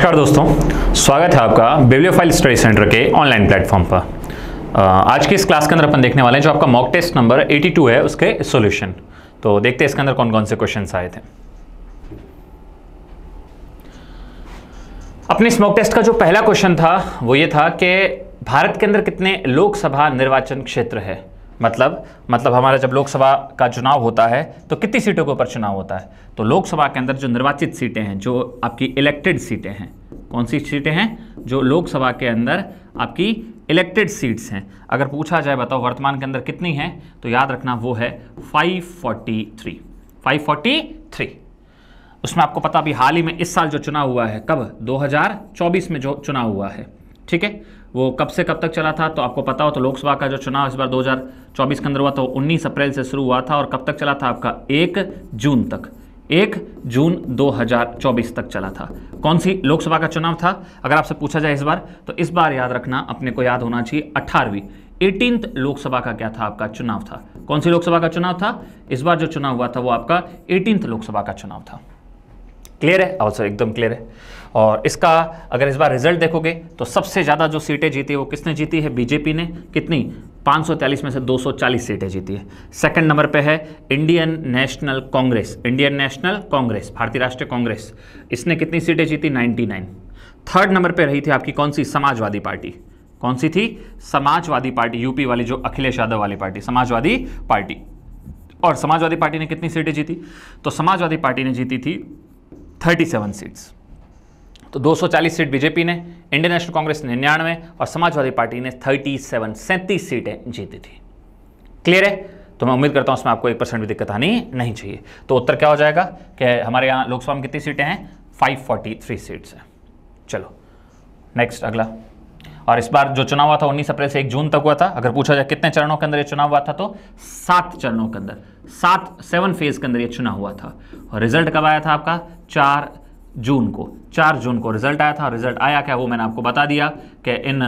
नमस्कार दोस्तों स्वागत है आपका बिब्लियोफाइल स्टडी सेंटर के ऑनलाइन प्लेटफॉर्म पर आज के इस क्लास के अंदर अपन देखने वाले हैं जो आपका मॉक टेस्ट नंबर 82 है उसके सॉल्यूशन तो देखते हैं इसके अंदर कौन कौन से क्वेश्चन आए थे अपने इस मॉक टेस्ट का जो पहला क्वेश्चन था वो ये था कि भारत के अंदर कितने लोकसभा निर्वाचन क्षेत्र है मतलब मतलब हमारा जब लोकसभा का चुनाव होता है तो कितनी सीटों के ऊपर चुनाव होता है तो लोकसभा के अंदर जो निर्वाचित सीटें हैं जो आपकी इलेक्टेड सीटें हैं कौन सी सीटें हैं जो लोकसभा के अंदर आपकी इलेक्टेड सीट्स हैं अगर पूछा जाए बताओ वर्तमान के अंदर कितनी हैं तो याद रखना वो है 543 543 उसमें आपको पता अभी हाल ही में इस साल जो चुनाव हुआ है कब 2024 में जो चुनाव हुआ है ठीक है वो कब से कब तक चला था तो आपको पता हो तो लोकसभा का जो चुनाव इस बार 2024 के अंदर हुआ तो 19 अप्रैल से शुरू हुआ था और कब तक चला था आपका एक जून तक एक जून 2024 तक चला था कौन सी लोकसभा का चुनाव था अगर आपसे पूछा जाए इस बार तो इस बार याद रखना अपने को याद होना चाहिए अठारहवीं एटीन लोकसभा का क्या था आपका चुनाव था कौन सी लोकसभा का चुनाव था इस बार जो चुनाव हुआ था वो आपका एटीनथ लोकसभा का चुनाव था क्लियर है और सर एकदम क्लियर है और इसका अगर इस बार रिजल्ट देखोगे तो सबसे ज़्यादा जो सीटें जीती है वो किसने जीती है बीजेपी ने कितनी 543 में से 240 सीटें जीती है सेकंड नंबर पे है Indian National Congress Indian National Congress भारतीय राष्ट्रीय कांग्रेस इसने कितनी सीटें जीती 99 थर्ड नंबर पे रही थी आपकी कौन सी समाजवादी पार्टी कौन सी थी समाजवादी पार्टी यूपी वाली जो अखिलेश यादव वाली पार्टी समाजवादी पार्टी और समाजवादी पार्टी ने कितनी सीटें जीती तो समाजवादी पार्टी ने जीती थी 37 सीट्स तो 240 सीट बीजेपी ने इंडियन नेशनल कांग्रेस ने निन्यानवे और समाजवादी पार्टी ने 37 सैंतीस सीटें जीती थी क्लियर है तो मैं उम्मीद करता हूं उसमें आपको एक परसेंट भी दिक्कत आनी नहीं चाहिए तो उत्तर क्या हो जाएगा कि हमारे यहाँ लोकसभा में कितनी सीटें हैं 543 सीट्स हैं चलो नेक्स्ट अगला और इस बार जो चुनाव हुआ था उन्नीस अप्रैल से एक जून तक हुआ था अगर पूछा जाए कितने चरणों के अंदर ये चुनाव हुआ था तो सात चरणों के अंदर सात सेवन फेज के अंदर ये चुनाव हुआ था और रिजल्ट कब आया था आपका चार जून को चार जून को रिजल्ट आया था रिजल्ट आया क्या वो मैंने आपको बता दिया कि इन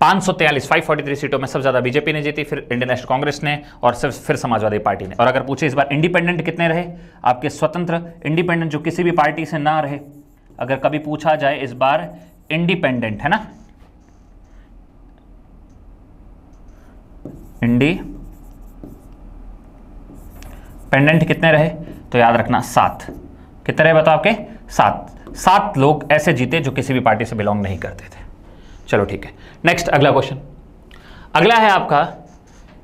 पाँच सौ फाइव फोर्टी थ्री सीटों में सबसे ज़्यादा बीजेपी ने जीती फिर इंडियन नेशनल कांग्रेस ने और सिर्फ फिर समाजवादी पार्टी ने और अगर पूछे इस बार इंडिपेंडेंट कितने रहे आपके स्वतंत्र इंडिपेंडेंट जो किसी भी पार्टी से ना रहे अगर कभी पूछा जाए इस बार इंडिपेंडेंट है ना इंडी पेंडेंट कितने रहे तो याद रखना सात कितने रहे बताओ आपके सात सात लोग ऐसे जीते जो किसी भी पार्टी से बिलोंग नहीं करते थे चलो ठीक है नेक्स्ट अगला क्वेश्चन अगला है आपका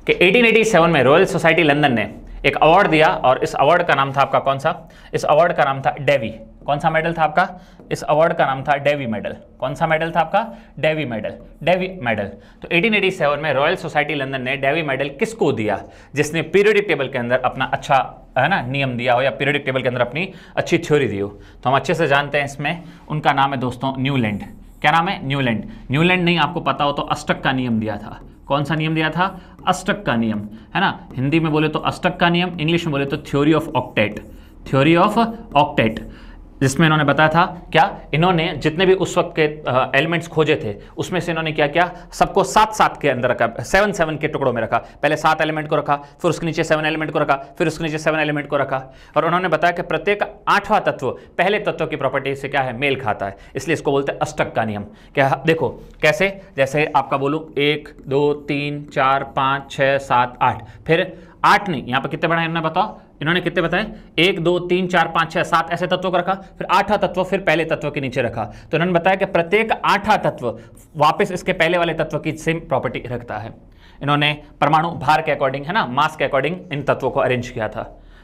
कि 1887 में रॉयल सोसाइटी लंदन ने एक अवार्ड दिया और इस अवार्ड का नाम था आपका कौन सा इस अवार्ड का नाम था डेवी कौन सा मेडल था आपका इस अवार्ड का नाम था डेवी मेडल कौन सा मेडल था आपका डेवी मेडल डेवी मेडल तो 1887 में रॉयल सोसाइटी लंदन ने डेवी मेडल किसको दिया जिसने पीरियडिक टेबल के अंदर अपना अच्छा है ना नियम दिया हो या पीरियडिक टेबल के अंदर अपनी अच्छी थ्योरी दी हो तो हम अच्छे से जानते हैं इसमें उनका नाम है दोस्तों न्यूलैंड क्या नाम है न्यूलैंड न्यूलैंड नहीं आपको पता हो तो अष्टक का नियम दिया था कौन सा नियम दिया था अष्टक का नियम है ना हिंदी में बोले तो अष्टक का नियम इंग्लिश में बोले तो theory of octet theory of octet जिसमें इन्होंने बताया था क्या इन्होंने जितने भी उस वक्त के एलिमेंट्स खोजे थे उसमें से इन्होंने क्या किया सबको सात सात के अंदर रखा सेवन सेवन के टुकड़ों में रखा पहले सात एलिमेंट को रखा फिर उसके नीचे सेवन एलिमेंट को रखा फिर उसके नीचे सेवन एलिमेंट को रखा और उन्होंने बताया कि प्रत्येक आठवां तत्व पहले तत्व की प्रॉपर्टी से क्या है मेल खाता है इसलिए इसको बोलते हैं अष्टक का नियम क्या देखो कैसे जैसे आपका बोलूँ एक दो तीन चार पाँच छः सात आठ फिर आठ नहीं यहाँ पर कितने बढ़ाए इन्होंने बताओ इन्होंने कितने बताए एक दो तीन चार पाँच छह सात ऐसे तत्वों का रखा फिर आठा तत्व फिर पहले तत्व के नीचे रखा तो इन्होंने बताया कि प्रत्येक आठा तत्व वापस इसके पहले वाले तत्व की सेम प्रॉपर्टी रखता है इन्होंने परमाणु भार के अकॉर्डिंग है ना मास के अकॉर्डिंग इन तत्वों को अरेंज किया था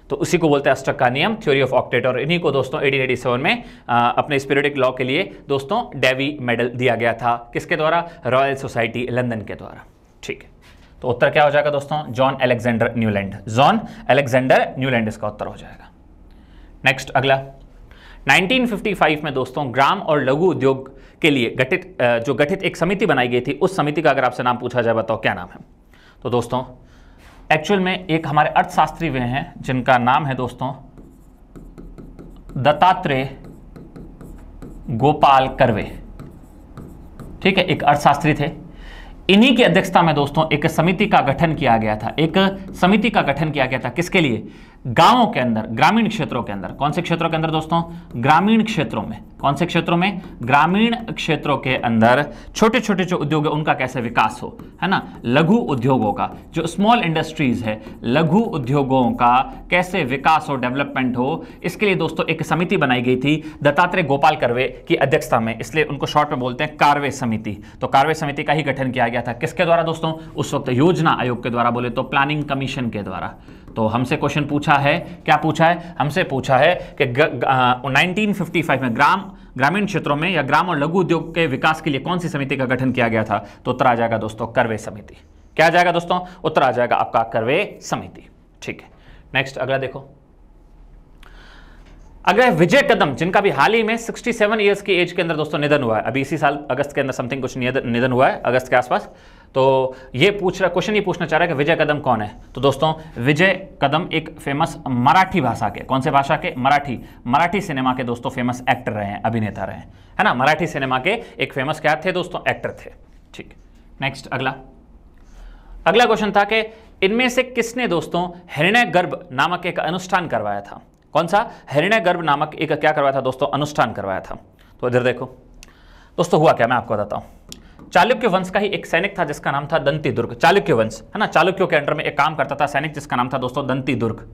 तो उसी को बोलते हैं अस्टक का नियम थ्योरी ऑफ ऑक्टेट और इन्हीं को दोस्तों एटीन एटी सेवन में आ, अपने स्पिरिटिक लॉ के लिए दोस्तों डेवी मेडल दिया गया था किसके द्वारा रॉयल सोसाइटी लंदन के द्वारा ठीक है तो उत्तर क्या हो जाएगा दोस्तों John Alexander Newland John Alexander Newland इसका उत्तर हो जाएगा नेक्स्ट अगला 1955 में दोस्तों ग्राम और लघु उद्योग के लिए गठित जो गठित एक समिति बनाई गई थी उस समिति का अगर आपसे नाम पूछा जाए बताओ क्या नाम है तो दोस्तों एक्चुअल में एक हमारे अर्थशास्त्री वे हैं जिनका नाम है दोस्तों दत्तात्रेय गोपाल करवे ठीक है एक अर्थशास्त्री थे इन्हीं की अध्यक्षता में दोस्तों एक समिति का गठन किया गया था एक समिति का गठन किया गया था किसके लिए गांवों के अंदर ग्रामीण क्षेत्रों के अंदर कौन से क्षेत्रों के अंदर दोस्तों ग्रामीण क्षेत्रों में कौन से क्षेत्रों में ग्रामीण क्षेत्रों के अंदर छोटे छोटे जो उद्योग है उनका कैसे विकास हो है ना लघु उद्योगों का जो स्मॉल इंडस्ट्रीज है लघु उद्योगों का कैसे विकास हो डेवलपमेंट हो इसके लिए दोस्तों एक समिति बनाई गई थी दत्तात्रेय गोपाल करवे की अध्यक्षता में इसलिए उनको शॉर्ट में बोलते हैं कार्वे समिति तो कार्वे समिति का ही गठन किया गया था किसके द्वारा दोस्तों उस वक्त योजना आयोग के द्वारा बोले तो प्लानिंग कमीशन के द्वारा तो हमसे क्वेश्चन पूछा है क्या पूछा है हमसे पूछा है कि नाइनटीन फिफ्टी में ग्राम ग्रामीण क्षेत्रों में या ग्राम और लघु उद्योग के विकास के लिए कौन सी समिति का गठन किया गया था तो उत्तर आ जाएगा दोस्तों करवे समिति क्या आ जाएगा दोस्तों उत्तर आ जाएगा आपका करवे समिति ठीक है नेक्स्ट अगला देखो अगला विजय कदम जिनका भी हाल ही में 67 इयर्स की एज के अंदर दोस्तों निधन हुआ है अभी इसी साल अगस्त के अंदर समथिंग कुछ निधन हुआ है अगस्त के आसपास तो ये पूछ रहा क्वेश्चन ये पूछना चाह रहा है कि विजय कदम कौन है तो दोस्तों विजय कदम एक फेमस मराठी भाषा के कौन से भाषा के मराठी मराठी सिनेमा के दोस्तों फेमस एक्टर रहे हैं अभिनेता रहे हैं है ना मराठी सिनेमा के एक फेमस क्या थे दोस्तों एक्टर थे ठीक नेक्स्ट अगला अगला क्वेश्चन था कि इनमें से किसने दोस्तों हृणय गर्भ नामक एक अनुष्ठान करवाया था कौन सा हृणय गर्भ नामक एक क्या करवाया था दोस्तों अनुष्ठान करवाया था तो इधर देखो दोस्तों हुआ क्या मैं आपको बताता हूँ चालुक्य वंश का ही एक सैनिक था जिसका नाम था दंती दुर्ग चालुक्य वंश है ना चालुक्यों के अंडर में एक काम करता था सैनिक जिसका नाम था दोस्तों दंती दुर्ग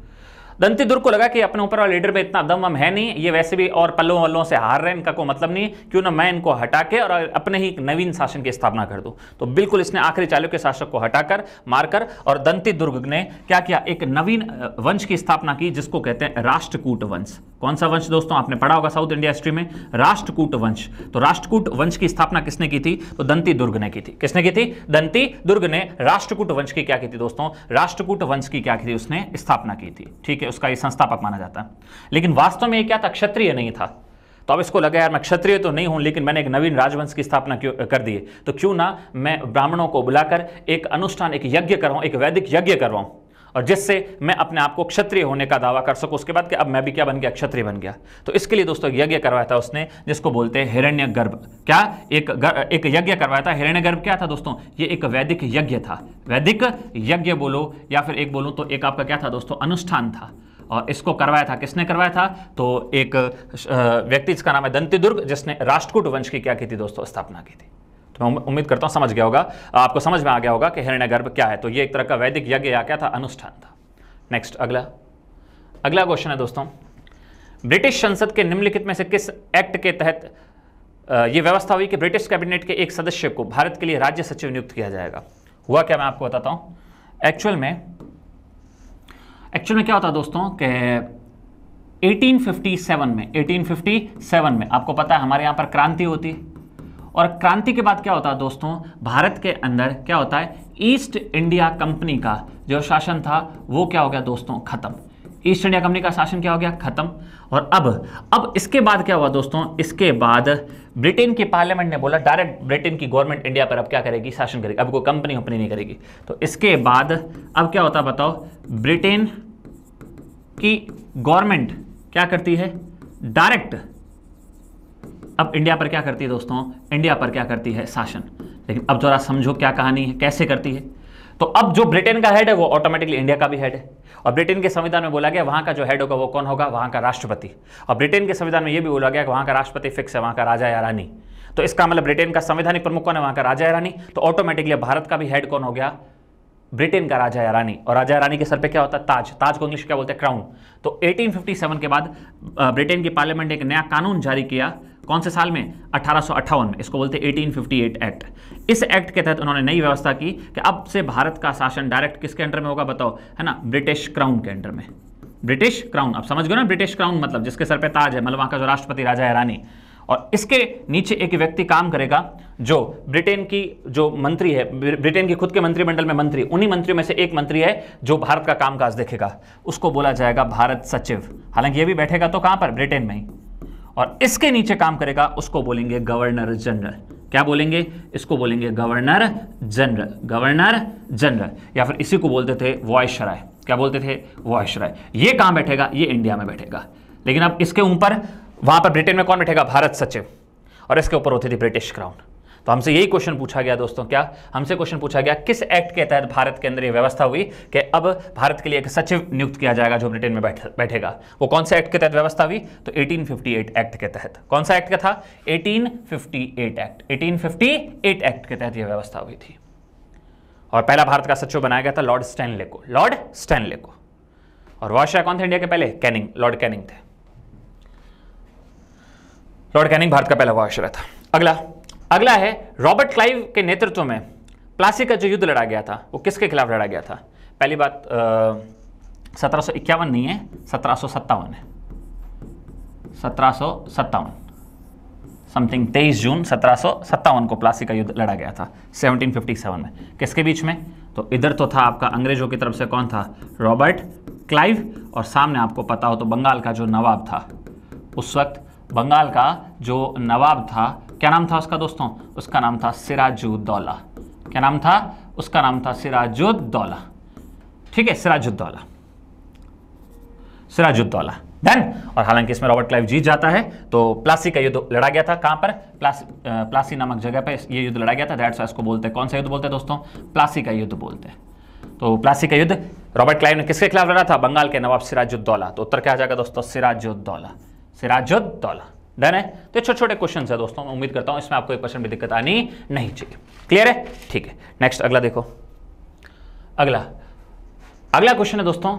दंती दुर्ग को लगा कि अपने ऊपर वाले लीडर में इतना दम वम है नहीं ये वैसे भी और पल्लों वल्लों से हार रहे हैं इनका कोई मतलब नहीं क्यों ना मैं इनको हटा के और अपने ही नवीन शासन की स्थापना कर दूं तो बिल्कुल इसने आखिरी चालुक्य शासक को हटाकर मारकर और दंती दुर्ग ने क्या किया एक नवीन वंश की स्थापना की जिसको कहते हैं राष्ट्रकूट वंश कौन सा वंश दोस्तों आपने पढ़ा होगा साउथ इंडिया हिस्ट्री में राष्ट्रकूट वंश तो राष्ट्रकूट वंश की स्थापना किसने की थी तो दंती दुर्ग ने की थी किसने की थी दंती दुर्ग ने राष्ट्रकूट वंश की क्या की थी दोस्तों राष्ट्रकूट वंश की क्या की थी उसने स्थापना की थी ठीक है उसका यह संस्थापक माना जाता है लेकिन वास्तव में यह क्या था क्षत्रिय नहीं था तो अब इसको लगा यार मैं क्षत्रिय तो नहीं हूं लेकिन मैंने एक नवीन राजवंश की स्थापना क्यों कर दी तो क्यों ना मैं ब्राह्मणों को बुलाकर एक अनुष्ठान एक यज्ञ करवाऊं एक वैदिक यज्ञ करवाऊं और जिससे मैं अपने आप को क्षत्रिय होने का दावा कर सकूँ उसके बाद कि अब मैं भी क्या बन गया क्षत्रिय बन गया तो इसके लिए दोस्तों यज्ञ करवाया था उसने जिसको बोलते हैं हिरण्य गर्भ क्या एक गर, एक यज्ञ करवाया था हिरण्य गर्भ क्या था दोस्तों ये एक वैदिक यज्ञ था वैदिक यज्ञ बोलो या फिर एक बोलो तो एक आपका क्या था दोस्तों अनुष्ठान था और इसको करवाया था किसने करवाया था तो एक व्यक्ति जिसका नाम है दंतिदुर्ग जिसने राष्ट्रकूट वंश की क्या की थी दोस्तों स्थापना की थी तो उम्मीद करता हूं समझ गया होगा आपको समझ में आ गया होगा कि हिरण्य गर्भ क्या है तो ये एक तरह का वैदिक यज्ञ या क्या था अनुष्ठान था नेक्स्ट अगला अगला क्वेश्चन है दोस्तों ब्रिटिश संसद के निम्नलिखित में से किस एक्ट के तहत यह व्यवस्था हुई कि ब्रिटिश कैबिनेट के एक सदस्य को भारत के लिए राज्य सचिव नियुक्त किया जाएगा हुआ क्या मैं आपको बताता हूं एक्चुअल में एक्चुअल में क्या होता है दोस्तों के 1857 में 1857 में आपको पता है हमारे यहां पर क्रांति होती है और क्रांति के बाद क्या होता है दोस्तों भारत के अंदर क्या होता है ईस्ट इंडिया कंपनी का जो शासन था वो क्या हो गया दोस्तों ख़त्म ईस्ट इंडिया कंपनी का शासन क्या हो गया ख़त्म और अब अब इसके बाद क्या हुआ दोस्तों इसके बाद ब्रिटेन की पार्लियामेंट ने बोला डायरेक्ट ब्रिटेन की गवर्नमेंट इंडिया पर अब क्या करेगी शासन करेगी अब कोई कंपनी वंपनी नहीं करेगी तो इसके बाद अब क्या होता बताओ ब्रिटेन की गवर्नमेंट क्या करती है डायरेक्ट अब इंडिया पर क्या करती है दोस्तों इंडिया पर क्या करती है शासन लेकिन अब जरा समझो क्या कहानी है कैसे करती है तो अब जो ब्रिटेन का हेड है वो ऑटोमेटिकली इंडिया का भी हेड है और ब्रिटेन के संविधान में बोला गया वहां का जो हेड होगा वो कौन होगा वहां का राष्ट्रपति और ब्रिटेन के संविधान में ये भी बोला गया कि वहां का राष्ट्रपति फिक्स है वहां का राजा या रानी तो इसका मतलब ब्रिटेन का संवैधानिक प्रमुख कौन है वहां का राजा या रानी तो ऑटोमेटिकली भारत का भी हेड कौन हो गया ब्रिटेन का राजा या रानी और राजा रानी के सर पे क्या होता है ताज ताज को इंग्लिश क्या बोलते हैं क्राउन तो 1857 के बाद ब्रिटेन की पार्लियामेंट ने एक नया कानून जारी किया कौन से साल में अठारह में इसको बोलते हैं 1858 एक्ट इस एक्ट के तहत उन्होंने नई व्यवस्था की कि अब से भारत का शासन डायरेक्ट किसके अंडर में होगा बताओ है ना ब्रिटिश क्राउन के अंडर में ब्रिटिश क्राउन अब समझ गए ना ब्रिटिश क्राउन मतलब जिसके सर पे ताज है मतलब वहां का जो राष्ट्रपति राजा है रानी और इसके नीचे एक व्यक्ति काम करेगा जो ब्रिटेन की जो मंत्री है ब्रिटेन के खुद के मंत्रिमंडल में मंत्री उन्हीं मंत्रियों में से एक मंत्री है जो भारत का कामकाज देखेगा उसको बोला जाएगा भारत सचिव हालांकि ये भी बैठेगा तो कहां पर ब्रिटेन में ही और इसके नीचे काम करेगा उसको बोलेंगे गवर्नर जनरल क्या बोलेंगे इसको बोलेंगे गवर्नर जनरल गवर्नर जनरल या फिर इसी को बोलते थे राय क्या बोलते थे राय ये कहां बैठेगा ये इंडिया में बैठेगा लेकिन अब इसके ऊपर वहां पर ब्रिटेन में कौन बैठेगा भारत सचिव और इसके ऊपर होती थी ब्रिटिश क्राउन तो हमसे यही क्वेश्चन पूछा गया दोस्तों क्या हमसे क्वेश्चन पूछा गया किस एक्ट के तहत भारत के अंदर यह व्यवस्था हुई कि अब भारत के लिए एक सचिव नियुक्त किया जाएगा जो ब्रिटेन में बैठ बैठेगा वो कौन सा एक्ट के तहत व्यवस्था हुई तो 1858 एक्ट के तहत कौन सा एक्ट का था 1858 एक्ट 1858 एक्ट के तहत यह व्यवस्था हुई थी और पहला भारत का सचिव बनाया गया था लॉर्ड स्टैनले को लॉर्ड स्टैनले को और वादशाह कौन थे इंडिया के पहले कैनिंग लॉर्ड कैनिंग थे लॉर्ड कैनिंग भारत का पहला वादशाह था अगला अगला है रॉबर्ट क्लाइव के नेतृत्व में प्लासी का जो युद्ध लड़ा गया था वो किसके खिलाफ लड़ा गया था पहली बात सत्रह नहीं है सत्रह है सत्रह समथिंग 23 जून सत्रह को प्लासी का युद्ध लड़ा गया था 1757 में किसके बीच में तो इधर तो था आपका अंग्रेजों की तरफ से कौन था रॉबर्ट क्लाइव और सामने आपको पता हो तो बंगाल का जो नवाब था उस वक्त बंगाल का जो नवाब था क्या नाम था उसका दोस्तों उसका नाम था सिराजुद्दौला क्या नाम था उसका नाम था सिराजुद्दौला ठीक है सिराजुद्दौला सिराजुद्दौला देन और हालांकि इसमें रॉबर्ट क्लाइव जीत जाता है तो प्लासी का युद्ध लड़ा गया था कहां पर प्लासी प्लासी नामक जगह पर यह युद्ध लड़ा गया था दैट्स इसको बोलते हैं कौन सा युद्ध बोलते हैं दोस्तों प्लासी का युद्ध बोलते हैं तो प्लासी का युद्ध रॉबर्ट क्लाइव ने किसके खिलाफ लड़ा था बंगाल के नवाब सिराजुद्दौला तो उत्तर क्या आ जाएगा दोस्तों सिराजुद्दौला सिराजुद्दौला डन है तो छोटे छोटे क्वेश्चन है दोस्तों मैं उम्मीद करता हूं इसमें आपको एक क्वेश्चन भी दिक्कत आनी नहीं चाहिए क्लियर है ठीक है नेक्स्ट अगला देखो अगला अगला क्वेश्चन है दोस्तों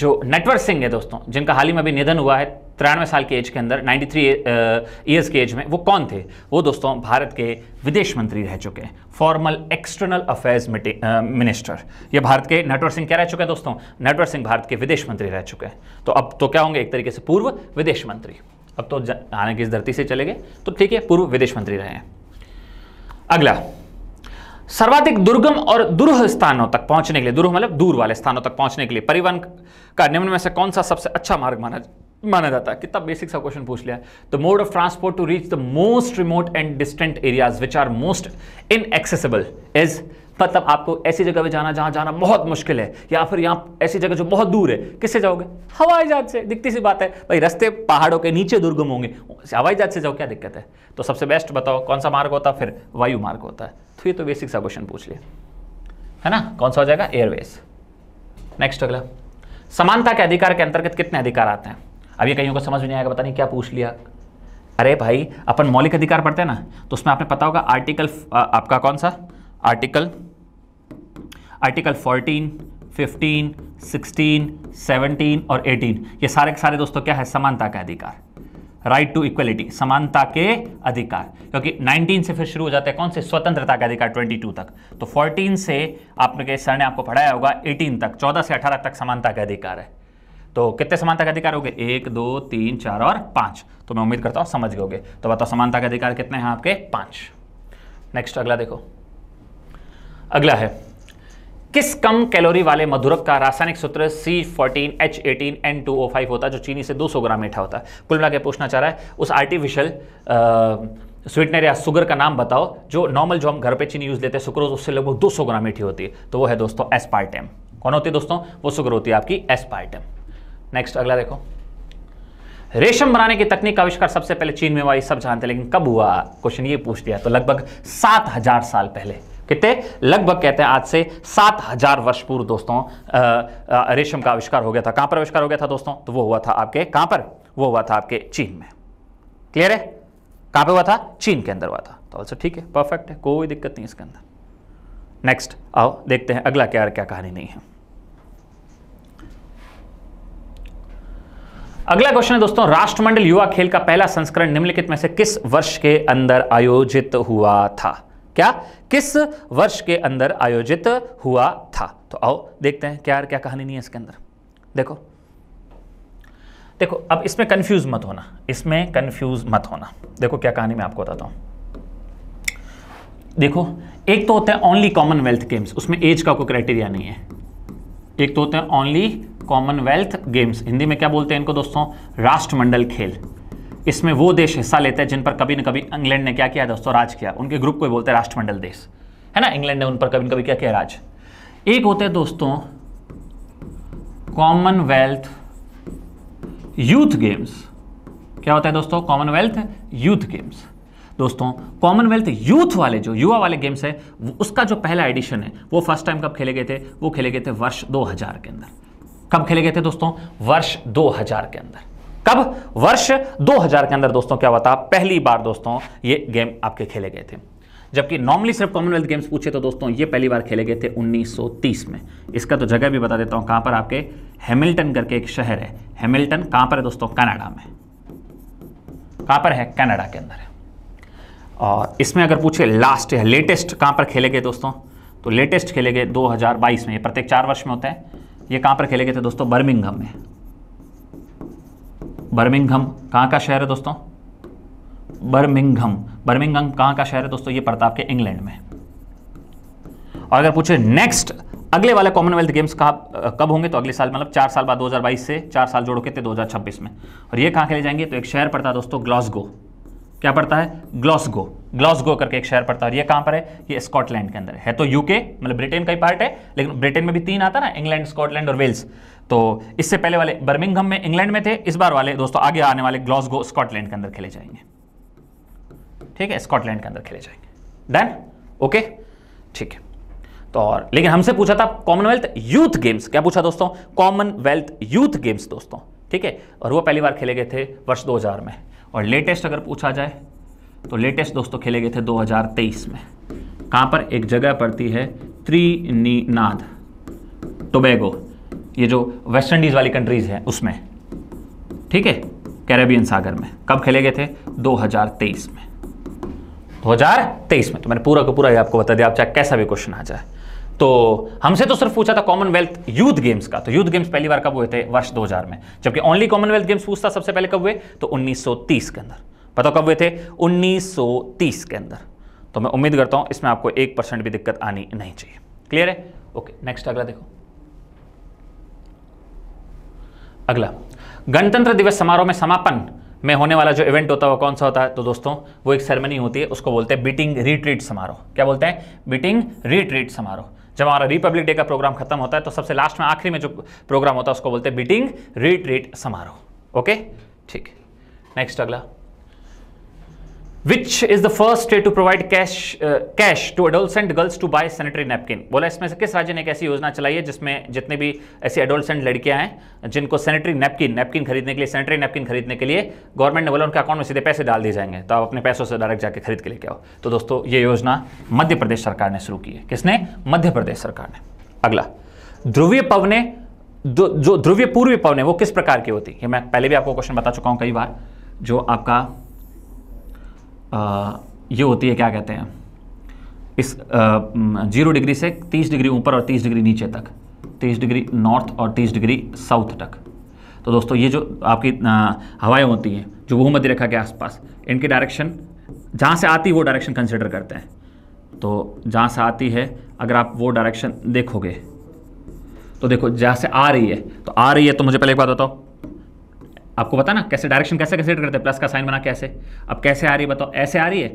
जो नटवर सिंह है दोस्तों जिनका हाल ही में अभी निधन हुआ है तिरानवे साल की एज के अंदर 93 थ्री ईयर्स की एज में वो कौन थे वो दोस्तों भारत के विदेश मंत्री रह चुके हैं फॉर्मल एक्सटर्नल अफेयर्स मिनिस्टर ये भारत के नटवर सिंह क्या रह चुके हैं दोस्तों नटवर सिंह भारत के विदेश मंत्री रह चुके हैं तो अब तो क्या होंगे एक तरीके से पूर्व विदेश मंत्री अब तो हालांकि इस धरती से चले गए तो ठीक है पूर्व विदेश मंत्री रहे हैं अगला सर्वाधिक दुर्गम और दुर्ह स्थानों तक पहुंचने के लिए दुर्ह मतलब दूर वाले स्थानों तक पहुंचने के लिए परिवहन का निम्न में से कौन सा सबसे अच्छा मार्ग माना माना जाता है कितना बेसिक सा क्वेश्चन पूछ लिया the mode of transport to reach the most remote and distant areas which are most inaccessible is मतलब आपको ऐसी जगह पे जाना जहाँ जाना बहुत मुश्किल है या फिर यहाँ ऐसी जगह जो बहुत दूर है किससे जाओगे हवाई जहाज से दिखती सी बात है भाई रास्ते पहाड़ों के नीचे दुर्गम होंगे हवाई जहाज से जाओ क्या दिक्कत है तो सबसे बेस्ट बताओ कौन सा मार्ग होता है फिर वायु मार्ग होता है तो ये तो बेसिक सा क्वेश्चन पूछ लिया है ना कौन सा हो जाएगा एयरवेज नेक्स्ट अगला समानता के अधिकार के अंतर्गत कितने अधिकार आते हैं अब ये को समझ में नहीं आएगा पता नहीं क्या पूछ लिया अरे भाई अपन मौलिक अधिकार पढ़ते हैं ना तो उसमें आपने पता होगा आर्टिकल आपका कौन सा आर्टिकल आर्टिकल 14, 15, 16, 17 और 18 ये सारे के सारे दोस्तों क्या है समानता का अधिकार राइट टू इक्वलिटी समानता के अधिकार क्योंकि 19 से फिर शुरू हो जाता है कौन से स्वतंत्रता का अधिकार 22 तक तो 14 से के सर ने आपको पढ़ाया होगा 18 तक 14 से 18 तक समानता का अधिकार है तो कितने समानता के अधिकार हो गए एक दो तीन चार और पांच तो मैं उम्मीद करता हूं समझ गए तो बताओ समानता के अधिकार कितने हैं आपके पांच नेक्स्ट अगला देखो अगला है किस कम कैलोरी वाले मधुरक का रासायनिक सूत्र C fourteen H eighteen N two O five होता है जो चीनी से 200 ग्राम मीठा होता है कुल मिला के पूछना चाह रहा है उस आर्टिफिशियल स्वीटनर या सुगर का नाम बताओ जो नॉर्मल जो हम घर पे चीनी यूज़ लेते हैं सुक्रोज उससे लगभग 200 ग्राम मीठी होती है तो वो है दोस्तों एस्पार्टेम कौन होती है दोस्तों वो सुगर होती है आपकी एस्पार्टेम नेक्स्ट अगला देखो रेशम बनाने की तकनीक का आविष्कार सबसे पहले चीन में हुआ ये सब जानते लेकिन कब हुआ क्वेश्चन ये पूछ दिया तो लगभग सात हजार साल पहले कितने लगभग कहते हैं आज से सात हजार वर्ष पूर्व दोस्तों रेशम का आविष्कार हो गया था कहां पर आविष्कार हो गया था दोस्तों तो वो हुआ था आपके कहां पर वो हुआ था आपके चीन में क्लियर है कहां पे हुआ था चीन के अंदर हुआ था तो ऑल्सो ठीक है परफेक्ट है कोई दिक्कत नहीं इसके अंदर नेक्स्ट आओ देखते हैं अगला क्या क्या कहानी नहीं है अगला क्वेश्चन है दोस्तों राष्ट्रमंडल युवा खेल का पहला संस्करण निम्नलिखित में से किस वर्ष के अंदर आयोजित हुआ था क्या किस वर्ष के अंदर आयोजित हुआ था तो आओ देखते हैं क्या क्या कहानी नहीं है इसके अंदर देखो देखो अब इसमें कंफ्यूज मत होना इसमें कंफ्यूज मत होना देखो क्या कहानी मैं आपको बताता हूं देखो एक तो होता है ओनली कॉमनवेल्थ गेम्स उसमें एज का कोई क्राइटेरिया नहीं है एक तो होता है ओनली कॉमनवेल्थ गेम्स हिंदी में क्या बोलते हैं इनको दोस्तों राष्ट्रमंडल खेल इसमें वो देश हिस्सा लेते हैं जिन पर कभी ना कभी इंग्लैंड ने क्या किया दोस्तों राज किया उनके ग्रुप को बोलते हैं राष्ट्रमंडल देश है ना इंग्लैंड ने उन पर कभी ना कभी क्या किया राज एक होते हैं दोस्तों कॉमनवेल्थ यूथ गेम्स क्या होता है दोस्तों कॉमनवेल्थ यूथ गेम्स दोस्तों कॉमनवेल्थ यूथ वाले जो युवा वाले गेम्स है उसका जो पहला एडिशन है वो फर्स्ट टाइम कब खेले गए थे वो खेले गए थे वर्ष 2000 के अंदर कब खेले गए थे दोस्तों वर्ष 2000 के अंदर कब वर्ष 2000 के अंदर दोस्तों क्या हुआ था पहली बार दोस्तों ये गेम आपके खेले गए थे जबकि नॉर्मली सिर्फ कॉमनवेल्थ गेम्स पूछे तो दोस्तों ये पहली बार खेले गए थे 1930 में इसका तो जगह भी बता देता हूं कहां पर आपके हैमिल्टन करके एक शहर है हैमिल्टन कहां पर है दोस्तों कनाडा में कहां पर है कनाडा के अंदर और इसमें अगर पूछे लास्ट या लेटेस्ट कहां पर खेले गए दोस्तों तो लेटेस्ट खेले गए दो में ये प्रत्येक चार वर्ष में होता है ये कहां पर खेले गए थे दोस्तों बर्मिंगम में बर्मिंगम कहाँ का शहर है दोस्तों बर्मिंगम बर्मिंगम कहाँ का शहर है दोस्तों ये पड़ता आपके इंग्लैंड में और अगर पूछे नेक्स्ट अगले वाले कॉमनवेल्थ गेम्स कहा कब होंगे तो अगले साल मतलब चार साल बाद 2022 से चार साल जोड़ के थे 2026 में और ये कहाँ खेले जाएंगे तो एक शहर पड़ता है दोस्तों ग्लासगो क्या पड़ता है ग्लासगो ग्लासगो करके एक शहर पड़ता है ये कहां पर है ये स्कॉटलैंड के अंदर है तो यूके मतलब ब्रिटेन का ही पार्ट है लेकिन ब्रिटेन में भी तीन आता ना इंग्लैंड स्कॉटलैंड और वेल्स तो इससे पहले वाले बर्मिंगहम में इंग्लैंड में थे इस बार वाले दोस्तों आगे आने वाले ग्लासगो स्कॉटलैंड के अंदर खेले जाएंगे ठीक है स्कॉटलैंड के अंदर खेले जाएंगे डन ओके ठीक है तो और लेकिन हमसे पूछा था कॉमनवेल्थ यूथ गेम्स क्या पूछा दोस्तों कॉमनवेल्थ यूथ गेम्स दोस्तों ठीक है और वो पहली बार खेले गए थे वर्ष 2000 में और लेटेस्ट अगर पूछा जाए तो लेटेस्ट दोस्तों खेले गए थे 2023 में कहाँ पर एक जगह पड़ती है त्रिनीनाद टोबैगो ये जो वेस्ट इंडीज़ वाली कंट्रीज़ है उसमें ठीक है कैरेबियन सागर में कब खेले गए थे 2023 में 2023 में तो मैंने पूरा का पूरा ये आपको बता दिया आप चाहे कैसा भी क्वेश्चन आ जाए तो हमसे तो सिर्फ पूछा था कॉमनवेल्थ यूथ गेम्स का तो यूथ गेम्स पहली बार कब हुए थे वर्ष 2000 में जबकि ओनली कॉमनवेल्थ गेम्स पूछता सबसे पहले कब हुए तो 1930 के अंदर बताओ कब हुए थे 1930 के अंदर तो मैं उम्मीद करता हूं इसमें आपको एक परसेंट भी दिक्कत आनी नहीं चाहिए क्लियर है ओके नेक्स्ट अगला देखो अगला गणतंत्र दिवस समारोह में समापन में होने वाला जो इवेंट होता है वो कौन सा होता है तो दोस्तों वो एक सेरेमनी होती है उसको बोलते हैं बीटिंग रिट्रीट समारोह क्या बोलते हैं बीटिंग रिट्रीट समारोह जब हमारा रिपब्लिक डे का प्रोग्राम खत्म होता है तो सबसे लास्ट में आखिरी में जो प्रोग्राम होता है उसको बोलते हैं बीटिंग रिट्रीट समारोह ओके ठीक नेक्स्ट अगला which is the first state to provide cash cash to adolescent and girls to buy sanitary napkin बोला इसमें से किस राज्य ने एक ऐसी योजना चलाई है जिसमें जितने भी ऐसी एडोल्स एंड लड़कियां हैं जिनको सैनिटरी नैपकिन नैपकिन खरीदने के लिए सैनिटरी नैपकिन खरीदने के लिए गवर्नमेंट ने बोला उनके अकाउंट में सीधे पैसे डाल दिए जाएंगे तो आप अपने पैसों से डायरेक्ट जाकर खरीद के लेके आओ तो दोस्तों ये योजना मध्य प्रदेश सरकार ने शुरू की है किसने मध्य प्रदेश सरकार ने अगला ध्रुवीय पवने जो ध्रुवीय पूर्वी पवने वो किस प्रकार की होती है मैं पहले भी आपको क्वेश्चन बता चुका हूँ कई बार जो आपका ये होती है क्या कहते हैं इस जीरो डिग्री से तीस डिग्री ऊपर और तीस डिग्री नीचे तक तीस डिग्री नॉर्थ और तीस डिग्री साउथ तक तो दोस्तों ये जो आपकी हवाएं होती हैं जो भूमध्य रेखा के आसपास इनकी डायरेक्शन जहाँ से आती है वो डायरेक्शन कंसिडर करते हैं तो जहाँ से आती है अगर आप वो डायरेक्शन देखोगे तो देखो जहाँ से आ रही है तो आ रही है तो मुझे पहले एक बात बताओ आपको पता ना कैसे डायरेक्शन कैसे कैसे करते हैं प्लस का साइन बना कैसे अब कैसे आ रही है बताओ ऐसे आ रही है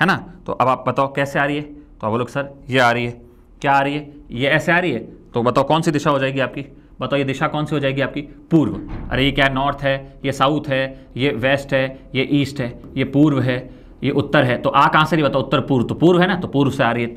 है ना तो अब आप बताओ कैसे आ रही है तो आप बोलोग सर ये आ रही है क्या आ रही है ये ऐसे आ रही है तो बताओ कौन सी दिशा हो जाएगी आपकी बताओ ये दिशा कौन सी हो जाएगी आपकी पूर्व अरे ये क्या नॉर्थ है ये साउथ है ये वेस्ट है ये ईस्ट है ये पूर्व है ये उत्तर है तो आ कहाँ से रही बताओ उत्तर पूर्व तो पूर्व है ना तो पूर्व से आ रही है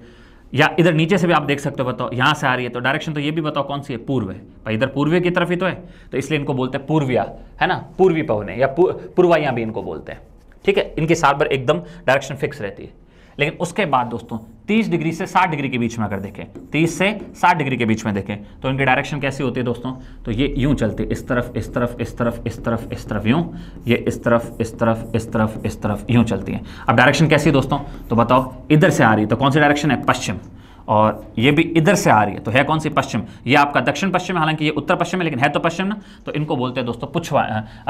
या इधर नीचे से भी आप देख सकते हो बताओ यहाँ से आ रही है तो डायरेक्शन तो ये भी बताओ कौन सी है पूर्व है भाई इधर पूर्व की तरफ ही तो है तो इसलिए इनको बोलते हैं पूर्विया है ना पूर्वी है या पूर्वाया भी इनको बोलते हैं ठीक है इनके साल भर एकदम डायरेक्शन फिक्स रहती है लेकिन उसके बाद दोस्तों 30 डिग्री से 60 डिग्री के बीच में अगर देखें 30 से 60 डिग्री के बीच में देखें तो इनकी डायरेक्शन कैसी होती है दोस्तों तो ये यूं चलती है इस तरफ इस तरफ इस तरफ इस तरफ इस तरफ यूं ये इस तरफ इस तरफ इस तरफ इस तरफ यूं चलती है अब डायरेक्शन कैसी है दोस्तों तो बताओ इधर से आ रही है तो कौन सी डायरेक्शन है पश्चिम और ये भी इधर से आ रही है तो है कौन सी पश्चिम ये आपका दक्षिण पश्चिम है हालांकि ये उत्तर पश्चिम है लेकिन है तो पश्चिम ना तो इनको बोलते हैं दोस्तों पुछवा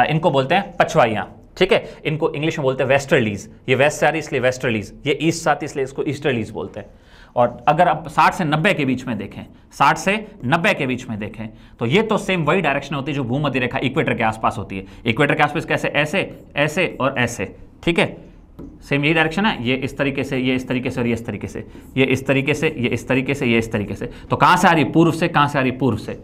इनको बोलते हैं पछवाइयाँ ठीक है इनको इंग्लिश में बोलते हैं वेस्टर्लीज ये वेस्ट से आ रही इसलिए वेस्टर्लीज ये ईस्ट साथ आती इसलिए इसको ईस्टर्लीज बोलते हैं और अगर आप 60 से 90 के बीच में देखें 60 से 90 के बीच में देखें तो ये तो सेम वही डायरेक्शन होती है जो भूमध्य रेखा इक्वेटर के आसपास होती है इक्वेटर के आसपास कैसे ऐसे ऐसे और ऐसे ठीक है सेम यही डायरेक्शन है ये इस तरीके से ये इस तरीके से और ये इस तरीके से ये इस तरीके से ये इस तरीके से ये इस तरीके से तो कहाँ से आ रही पूर्व से कहाँ से आ रही पूर्व से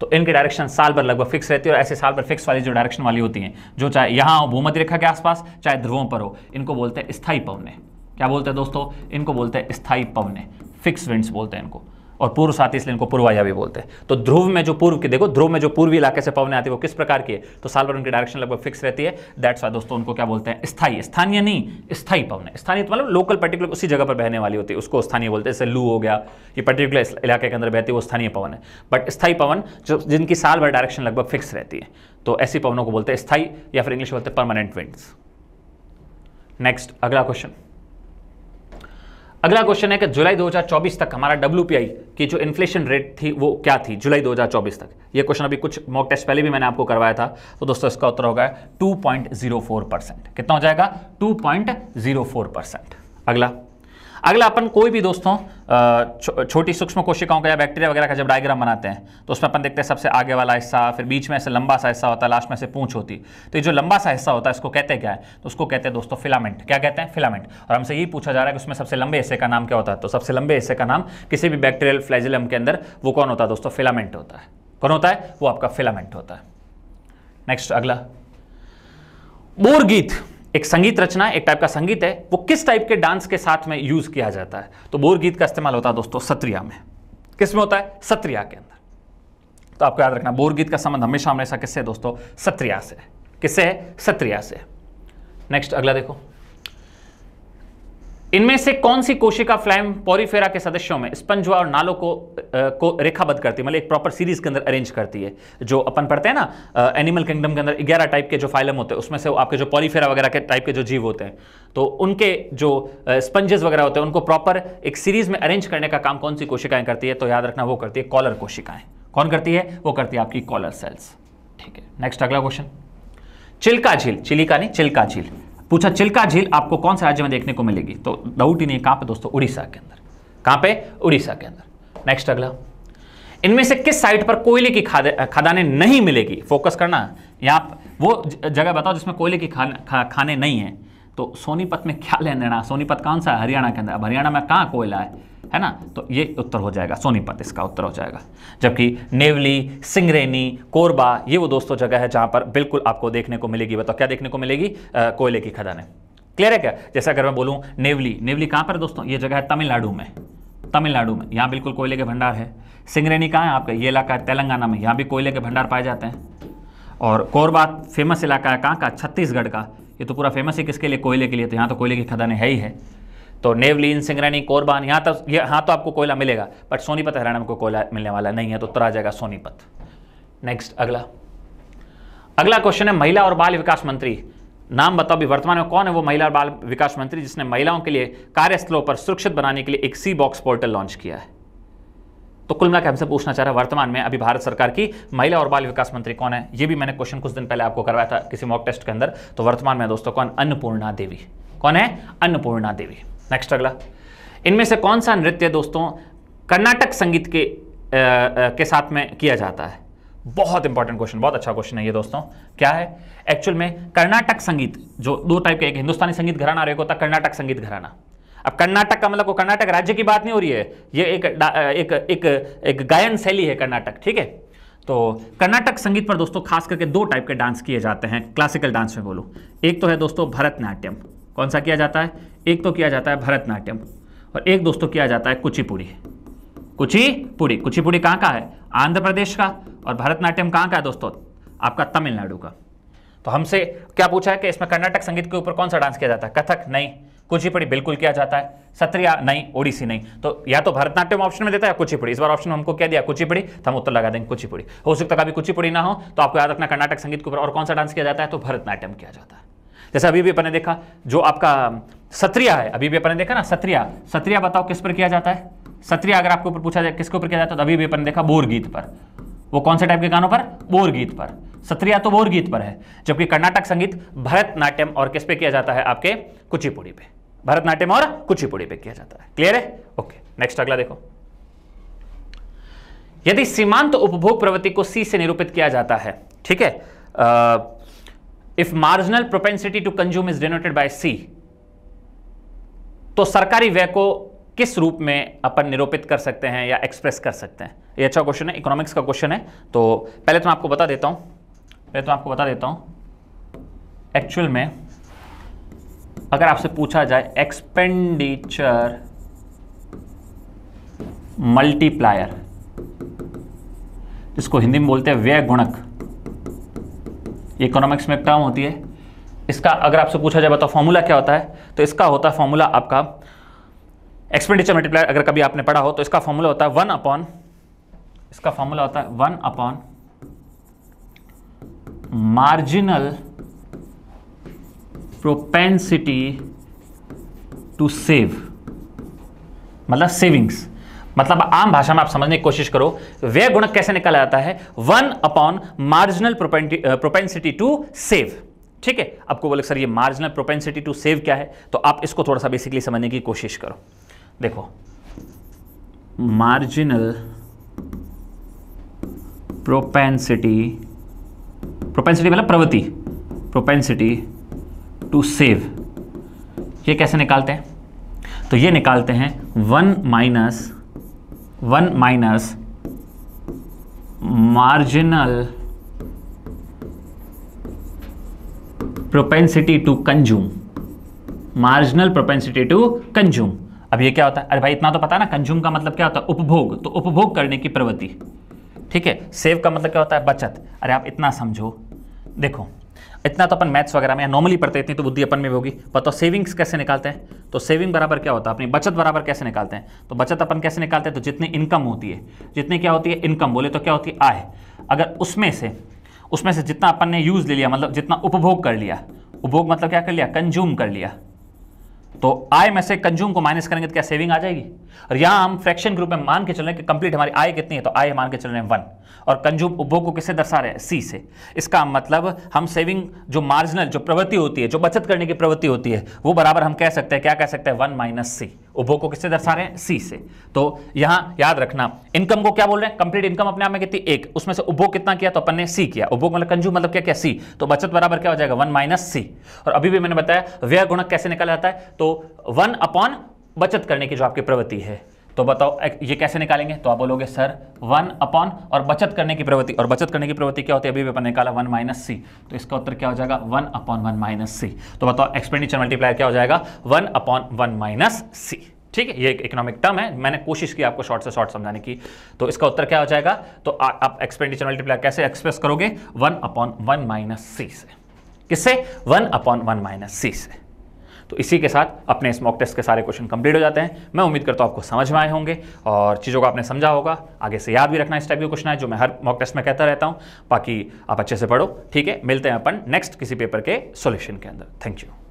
तो इनकी डायरेक्शन साल भर लगभग फिक्स रहती है और ऐसे साल भर फिक्स वाली जो डायरेक्शन वाली होती हैं जो चाहे यहाँ हो भूमध्य रेखा के आसपास चाहे ध्रुवों पर हो इनको बोलते हैं स्थायी पवने क्या बोलते हैं दोस्तों इनको बोलते हैं स्थायी पवने फिक्स विंड्स बोलते हैं इनको और पूर्व साथ इसलिए इनको पूर्वाया भी बोलते हैं तो ध्रुव में जो पूर्व की देखो ध्रुव में जो पूर्वी इलाके से पवन आती है वो किस प्रकार की है तो साल भर उनकी डायरेक्शन लगभग फिक्स रहती है दैट्स वाई दोस्तों उनको क्या बोलते हैं स्थाई स्थानीय नहीं स्थाई पवन स्थानीय तो मतलब लोकल पर्टिकुलर उसी जगह पर बहने वाली होती है उसको स्थानीय बोलते हैं जैसे लू हो गया ये पर्टिकुलर इलाके के अंदर बहती है वो स्थानीय पवन है बट स्थाई पवन जो जिनकी साल भर डायरेक्शन लगभग फिक्स रहती है तो ऐसी पवनों को बोलते हैं स्थाई या फिर इंग्लिश बोलते हैं परमानेंट विंड्स नेक्स्ट अगला क्वेश्चन अगला क्वेश्चन है कि जुलाई 2024 तक हमारा डब्ल्यू की जो इन्फ्लेशन रेट थी वो क्या थी जुलाई 2024 तक ये क्वेश्चन अभी कुछ मॉक टेस्ट पहले भी मैंने आपको करवाया था तो दोस्तों इसका उत्तर होगा 2.04 परसेंट कितना हो जाएगा 2.04 परसेंट अगला अगला अपन कोई भी दोस्तों छो, छोटी सूक्ष्म कोशिकाओं का या बैक्टीरिया वगैरह का जब डायग्राम बनाते हैं तो उसमें अपन देखते हैं सबसे आगे वाला हिस्सा फिर बीच में ऐसे लंबा सा हिस्सा होता है लास्ट में से पूछ होती तो ये जो लंबा सा हिस्सा होता है इसको कहते क्या है तो उसको कहते हैं दोस्तों फिलामेंट क्या कहते हैं फिलामेंट और हमसे यही पूछा जा रहा है कि उसमें सबसे लंबे हिस्से का नाम क्या होता है तो सबसे लंबे हिस्से का नाम किसी भी बैक्टीरियल फ्लैजिलम के अंदर वो कौन होता है दोस्तों फिलामेंट होता है कौन होता है वो आपका फिलामेंट होता है नेक्स्ट अगला बोरगीत एक संगीत रचना एक टाइप का संगीत है वो किस टाइप के डांस के साथ में यूज़ किया जाता है तो बोर गीत का इस्तेमाल होता है दोस्तों सत्रिया में किस में होता है सत्रिया के अंदर तो आपको याद रखना बोर गीत का संबंध हमेशा हमेशा किससे दोस्तों सत्रिया से किससे है सत्रिया से नेक्स्ट अगला देखो इनमें से कौन सी कोशिका फ्लैम पोरीफेरा के सदस्यों में स्पंजुआ और नालों को को रेखाबद्ध करती है मतलब एक प्रॉपर सीरीज के अंदर अरेंज करती है जो अपन पढ़ते हैं ना एनिमल किंगडम के अंदर ग्यारह टाइप के जो फाइलम होते हैं उसमें से आपके जो पोरीफेरा वगैरह के टाइप के जो जीव होते हैं तो उनके जो स्पंजेस वगैरह होते हैं उनको प्रॉपर एक सीरीज में अरेंज करने का काम कौन सी कोशिकाएं करती है तो याद रखना वो करती है कॉलर कोशिकाएं कौन करती है वो करती है आपकी कॉलर सेल्स ठीक है नेक्स्ट अगला क्वेश्चन चिल्का झील चिलिका नहीं चिल्का झील पूछा चिल्का झील आपको कौन से राज्य में देखने को मिलेगी तो ही नहीं कहां पे दोस्तों उड़ीसा के अंदर कहां पे उड़ीसा के अंदर नेक्स्ट अगला इनमें से किस साइट पर कोयले की खदाने नहीं मिलेगी फोकस करना यहां वो जगह बताओ जिसमें कोयले की खान, खा, खाने नहीं है तो सोनीपत में क्या लेन देना सोनीपत कौन सा है हरियाणा के अंदर अब हरियाणा में कहाँ कोयला है है ना तो ये उत्तर हो जाएगा सोनीपत इसका उत्तर हो जाएगा जबकि नेवली सिंगरेनी कोरबा ये वो दोस्तों जगह है जहां पर बिल्कुल आपको देखने को मिलेगी बताओ क्या देखने को मिलेगी कोयले की खदानें क्लियर है क्या जैसे अगर मैं बोलूं नेवली नेवली कहां पर दोस्तों ये जगह है तमिलनाडु में तमिलनाडु में यहां बिल्कुल कोयले के भंडार है सिंगरेनी कहां है आपका ये इलाका है तेलंगाना में यहां भी कोयले के भंडार पाए जाते हैं और कोरबा फेमस इलाका है कहां का छत्तीसगढ़ का ये तो पूरा फेमस है किसके लिए कोयले के लिए तो यहाँ तो कोयले की खदानें है ही है तो नेवलीन सिंगरानी कोरबान यहाँ तक तो, यहाँ तो आपको कोयला मिलेगा बट सोनीपत हरियाणा में कोई कोयला मिलने वाला नहीं है तो उत्तर आ जाएगा सोनीपत नेक्स्ट अगला अगला क्वेश्चन है महिला और बाल विकास मंत्री नाम बताओ भी वर्तमान में कौन है वो महिला और बाल विकास मंत्री जिसने महिलाओं के लिए कार्यस्थलों पर सुरक्षित बनाने के लिए एक सी बॉक्स पोर्टल लॉन्च किया है तो कुल मिलाकर हमसे पूछना चाह रहा है वर्तमान में अभी भारत सरकार की महिला और बाल विकास मंत्री कौन है ये भी मैंने क्वेश्चन कुछ दिन पहले आपको करवाया था किसी मॉक टेस्ट के अंदर तो वर्तमान में दोस्तों कौन अन्नपूर्णा देवी कौन है अन्नपूर्णा देवी नेक्स्ट अगला इनमें से कौन सा नृत्य दोस्तों कर्नाटक संगीत के आ, आ, के साथ में किया जाता है बहुत इंपॉर्टेंट क्वेश्चन बहुत अच्छा क्वेश्चन है ये दोस्तों क्या है एक्चुअल में कर्नाटक संगीत जो दो टाइप के एक हिंदुस्तानी संगीत घराना और एक होता कर्नाटक संगीत घराना अब कर्नाटक का मतलब कर्नाटक राज्य की बात नहीं हो रही है ये एक एक एक एक गायन शैली है कर्नाटक ठीक है तो कर्नाटक संगीत पर दोस्तों खास करके दो टाइप के डांस किए जाते हैं क्लासिकल डांस में बोलूँ एक तो है दोस्तों भरतनाट्यम कौन सा किया जाता है एक तो किया जाता है भरतनाट्यम और एक दोस्तों तो किया जाता है कुचिपुड़ी कुचिपुड़ी कुचिपुड़ी कहाँ का है आंध्र प्रदेश का और भरतनाट्यम कहाँ का है दोस्तों आपका तमिलनाडु का तो हमसे क्या पूछा है कि इसमें कर्नाटक संगीत के ऊपर कौन सा डांस किया जाता है कथक नहीं कुचिपुड़ी बिल्कुल किया जाता है सत्रिया नहीं ओडिसी नहीं तो या तो भरतनाट्यम ऑप्शन में देता है कुचिपुड़ी इस बार ऑप्शन हमको क्या दिया कुचिपुड़ी तो हम उत्तर लगा देंगे कुचिपुड़ी हो सकता है कभी कुचिपुड़ी ना हो तो आपको याद रखना कर्नाटक संगीत के ऊपर और कौन सा डांस किया जाता है तो भरतनाट्यम किया जाता है जैसे अभी भी अपने देखा जो आपका सत्रिया है अभी भी अपने देखा ना सत्रिया सत्रिया बताओ किस पर किया जाता है सत्रिया अगर आपके ऊपर पूछा जाए किसके ऊपर किया जाता है तो अभी भी अपने देखा बोर गीत पर वो कौन से टाइप के गानों पर बोर गीत पर सत्रिया तो बोर गीत पर है जबकि कर्नाटक संगीत भरतनाट्यम और किस पे किया जाता है आपके कुचिपुड़ी पे भरतनाट्यम और कुचिपुड़ी पे किया जाता है क्लियर है ओके नेक्स्ट अगला देखो यदि सीमांत उपभोग प्रवृत्ति को सी से निरूपित किया जाता है ठीक है if marginal propensity to consume is denoted by C तो सरकारी व्यय को किस रूप में अपन निरूपित कर सकते हैं या एक्सप्रेस कर सकते हैं ये अच्छा क्वेश्चन है इकोनॉमिक्स का क्वेश्चन है तो पहले तो मैं आपको बता देता हूं पहले तो मैं आपको बता देता हूं एक्चुअल में अगर आपसे पूछा जाए एक्सपेंडिचर मल्टीप्लायर जिसको हिंदी में बोलते हैं व्यय गुणक इकोनॉमिक्स में टर्म होती है इसका अगर आपसे पूछा जाए बताओ फॉर्मूला क्या होता है तो इसका होता है फॉर्मूला आपका एक्सपेंडिचर मल्टीप्लायर अगर कभी आपने पढ़ा हो तो इसका फॉर्मूला होता है वन अपॉन इसका फॉर्मूला होता है one upon marginal propensity to save मतलब सेविंग्स मतलब आम भाषा में आप समझने की कोशिश करो व्यय गुणक कैसे निकाला जाता है one upon marginal propensity to save ठीक है आपको बोले सर ये मार्जिनल प्रोपेंसिटी टू सेव क्या है तो आप इसको थोड़ा सा बेसिकली समझने की कोशिश करो देखो मार्जिनल प्रोपेंसिटी प्रोपेंसिटी मतलब प्रवृत्ति प्रोपेंसिटी टू सेव ये कैसे निकालते हैं तो ये निकालते हैं one minus one minus marginal propensity to consume marginal propensity to consume अब ये क्या होता है अरे भाई इतना तो पता है ना कंज्यूम का मतलब क्या होता है उपभोग तो उपभोग करने की प्रवृत्ति ठीक है सेव का मतलब क्या होता है बचत अरे आप इतना समझो देखो इतना तो अपन मैथ्स वगैरह में या नॉर्मली पढ़ते इतनी तो बुद्धि अपन में भी होगी बताओ तो सेविंग्स कैसे निकालते हैं तो सेविंग बराबर क्या होता है अपनी बचत बराबर कैसे निकालते हैं तो बचत अपन कैसे निकालते हैं तो जितनी इनकम होती है जितनी क्या होती है इनकम बोले तो क्या होती है आय अगर उसमें से उसमें से जितना अपन ने यूज़ ले लिया मतलब जितना उपभोग कर लिया उपभोग मतलब क्या कर लिया कंज्यूम कर लिया तो आय में से कंज्यूम को माइनस करेंगे तो क्या सेविंग आ जाएगी और यहां हम फ्रैक्शन ग्रुप में मान के चल रहे हैं कि कंप्लीट हमारी आय कितनी है तो आय मान के चल रहे हैं वन और कंज्यूम उपभोग को किससे दर्शा रहे हैं सी से इसका मतलब हम सेविंग जो मार्जिनल जो प्रवृत्ति होती है जो बचत करने की प्रवृत्ति होती है वो बराबर हम कह सकते हैं क्या कह सकते हैं वन माइनस सी उपभोग को किससे दर्शा रहे हैं सी से तो यहां याद रखना इनकम को क्या बोल रहे हैं कंप्लीट इनकम अपने आप में कितनी एक उसमें से उपभोग कितना किया तो अपन ने सी किया उपभोग मतलब कंज्यूम मतलब क्या क्या सी तो बचत बराबर क्या हो जाएगा वन माइनस सी और अभी भी मैंने बताया व्यय गुणक कैसे निकल जाता है तो वन अपॉन बचत करने की जो आपकी प्रवृत्ति है तो बताओ ये कैसे निकालेंगे तो आप बोलोगे सर वन अपॉन और बचत करने की प्रवृत्ति और बचत करने की प्रवृत्ति क्या होती है अभी अपन निकाला वन माइनस सी तो इसका उत्तर क्या हो जाएगा one upon one minus C तो बताओ एक्सपेंडिचर मल्टीप्लायर क्या हो जाएगा one upon one minus C ठीक है ये एक इकोनॉमिक टर्म है मैंने कोशिश की आपको शॉर्ट से शॉर्ट समझाने की तो इसका उत्तर क्या हो जाएगा तो आ, आप एक्सपेंडिचर मल्टीप्लायर कैसे एक्सप्रेस करोगे one upon one minus C से किससे one upon one minus C से तो इसी के साथ अपने इस मॉक टेस्ट के सारे क्वेश्चन कंप्लीट हो जाते हैं मैं उम्मीद करता हूँ आपको समझ में आए होंगे और चीज़ों को आपने समझा होगा आगे से याद भी रखना इस टाइप के क्वेश्चन है जो मैं हर मॉक टेस्ट में कहता रहता हूँ बाकी आप अच्छे से पढ़ो ठीक है मिलते हैं अपन नेक्स्ट किसी पेपर के सोल्यूशन के अंदर थैंक यू